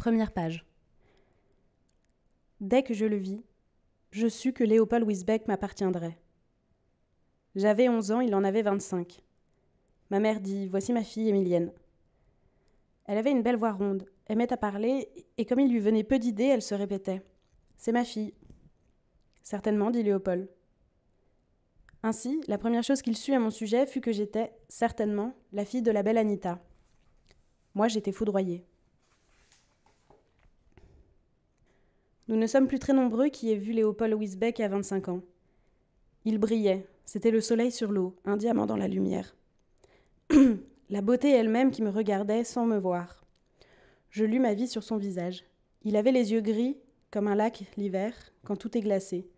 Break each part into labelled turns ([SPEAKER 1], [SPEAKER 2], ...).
[SPEAKER 1] Première page. Dès que je le vis, je sus que Léopold Wisbeck m'appartiendrait. J'avais 11 ans, il en avait 25. Ma mère dit Voici ma fille Émilienne. Elle avait une belle voix ronde, aimait à parler, et comme il lui venait peu d'idées, elle se répétait C'est ma fille. Certainement, dit Léopold. Ainsi, la première chose qu'il sut à mon sujet fut que j'étais, certainement, la fille de la belle Anita. Moi, j'étais foudroyée. Nous ne sommes plus très nombreux qui aient vu Léopold Wisbeck à 25 ans. Il brillait, c'était le soleil sur l'eau, un diamant dans la lumière. la beauté elle-même qui me regardait sans me voir. Je lus ma vie sur son visage. Il avait les yeux gris, comme un lac l'hiver, quand tout est glacé,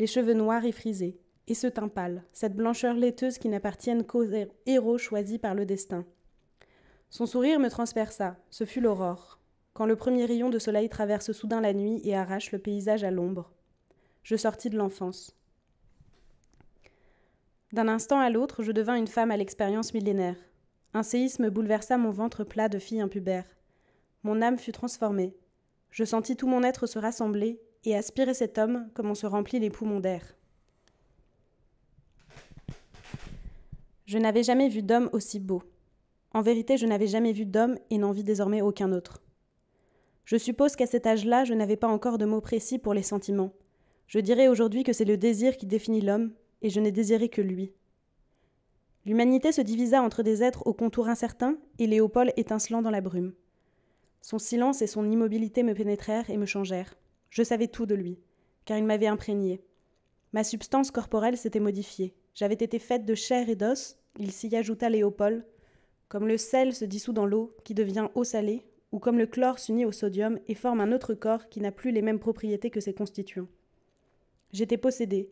[SPEAKER 1] les cheveux noirs et frisés, et ce teint pâle, cette blancheur laiteuse qui n'appartienne qu'aux héros choisis par le destin. Son sourire me transperça, ce fut l'aurore quand le premier rayon de soleil traverse soudain la nuit et arrache le paysage à l'ombre. Je sortis de l'enfance. D'un instant à l'autre, je devins une femme à l'expérience millénaire. Un séisme bouleversa mon ventre plat de fille impubère. Mon âme fut transformée. Je sentis tout mon être se rassembler et aspirer cet homme comme on se remplit les poumons d'air. Je n'avais jamais vu d'homme aussi beau. En vérité, je n'avais jamais vu d'homme et n'en vis désormais aucun autre. Je suppose qu'à cet âge-là, je n'avais pas encore de mots précis pour les sentiments. Je dirais aujourd'hui que c'est le désir qui définit l'homme, et je n'ai désiré que lui. L'humanité se divisa entre des êtres aux contours incertains et Léopold étincelant dans la brume. Son silence et son immobilité me pénétrèrent et me changèrent. Je savais tout de lui, car il m'avait imprégné. Ma substance corporelle s'était modifiée. J'avais été faite de chair et d'os, il s'y ajouta Léopold, comme le sel se dissout dans l'eau, qui devient eau salée, ou comme le chlore s'unit au sodium et forme un autre corps qui n'a plus les mêmes propriétés que ses constituants. J'étais possédé,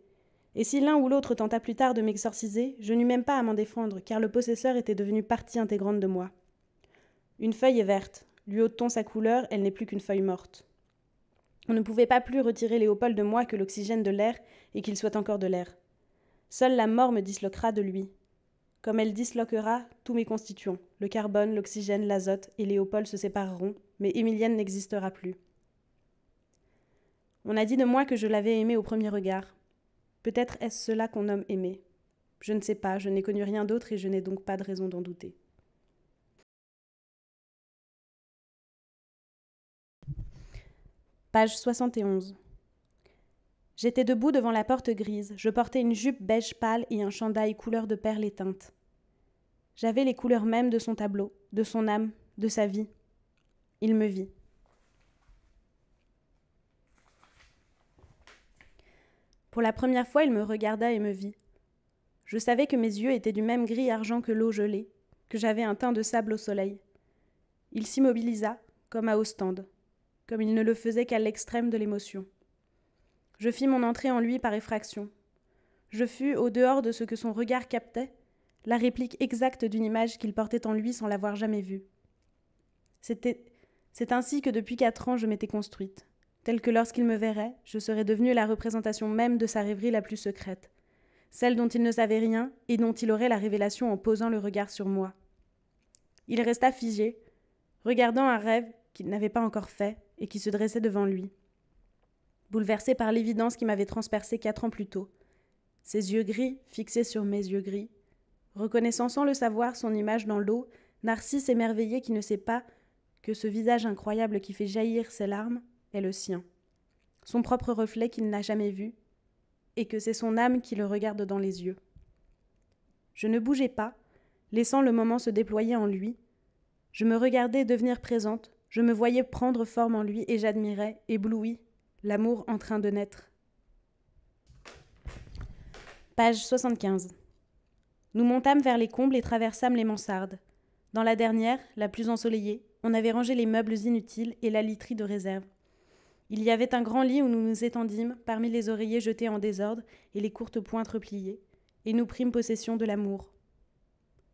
[SPEAKER 1] et si l'un ou l'autre tenta plus tard de m'exorciser, je n'eus même pas à m'en défendre, car le possesseur était devenu partie intégrante de moi. Une feuille est verte, lui ôte-t-on sa couleur, elle n'est plus qu'une feuille morte. On ne pouvait pas plus retirer Léopold de moi que l'oxygène de l'air, et qu'il soit encore de l'air. Seule la mort me disloquera de lui, comme elle disloquera tous mes constituants. Le carbone, l'oxygène, l'azote et Léopold se sépareront, mais Émilienne n'existera plus. On a dit de moi que je l'avais aimée au premier regard. Peut-être est-ce cela qu'on nomme aimer. Je ne sais pas, je n'ai connu rien d'autre et je n'ai donc pas de raison d'en douter. Page 71. J'étais debout devant la porte grise, je portais une jupe beige pâle et un chandail couleur de perles éteintes. J'avais les couleurs mêmes de son tableau, de son âme, de sa vie. Il me vit. Pour la première fois, il me regarda et me vit. Je savais que mes yeux étaient du même gris argent que l'eau gelée, que j'avais un teint de sable au soleil. Il s'immobilisa, comme à Ostende, comme il ne le faisait qu'à l'extrême de l'émotion. Je fis mon entrée en lui par effraction. Je fus, au dehors de ce que son regard captait, la réplique exacte d'une image qu'il portait en lui sans l'avoir jamais vue. C'était, c'est ainsi que depuis quatre ans je m'étais construite, telle que lorsqu'il me verrait, je serais devenue la représentation même de sa rêverie la plus secrète, celle dont il ne savait rien et dont il aurait la révélation en posant le regard sur moi. Il resta figé, regardant un rêve qu'il n'avait pas encore fait et qui se dressait devant lui bouleversé par l'évidence qui m'avait transpercé quatre ans plus tôt. Ses yeux gris, fixés sur mes yeux gris. Reconnaissant sans le savoir son image dans l'eau, Narcisse émerveillé qui ne sait pas que ce visage incroyable qui fait jaillir ses larmes est le sien. Son propre reflet qu'il n'a jamais vu, et que c'est son âme qui le regarde dans les yeux. Je ne bougeais pas, laissant le moment se déployer en lui. Je me regardais devenir présente, je me voyais prendre forme en lui et j'admirais, éblouie, L'amour en train de naître. Page 75. Nous montâmes vers les combles et traversâmes les mansardes. Dans la dernière, la plus ensoleillée, on avait rangé les meubles inutiles et la literie de réserve. Il y avait un grand lit où nous nous étendîmes parmi les oreillers jetés en désordre et les courtes pointes repliées, et nous prîmes possession de l'amour.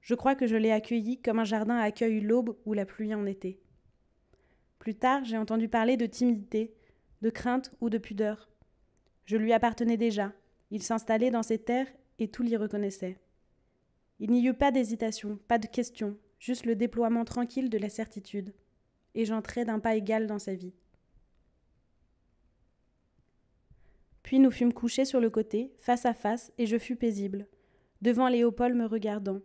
[SPEAKER 1] Je crois que je l'ai accueilli comme un jardin accueille l'aube ou la pluie en été. Plus tard, j'ai entendu parler de timidité, de crainte ou de pudeur. Je lui appartenais déjà, il s'installait dans ses terres et tout l'y reconnaissait. Il n'y eut pas d'hésitation, pas de question, juste le déploiement tranquille de la certitude. Et j'entrais d'un pas égal dans sa vie. Puis nous fûmes couchés sur le côté, face à face, et je fus paisible, devant Léopold me regardant.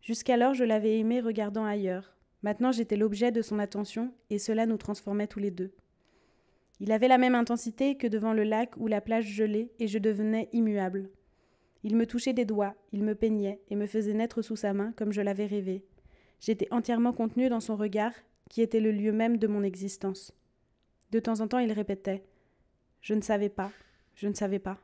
[SPEAKER 1] Jusqu'alors je l'avais aimé regardant ailleurs. Maintenant j'étais l'objet de son attention, et cela nous transformait tous les deux. Il avait la même intensité que devant le lac ou la plage gelée, et je devenais immuable. Il me touchait des doigts, il me peignait et me faisait naître sous sa main comme je l'avais rêvé. J'étais entièrement contenue dans son regard, qui était le lieu même de mon existence. De temps en temps, il répétait Je ne savais pas, je ne savais pas.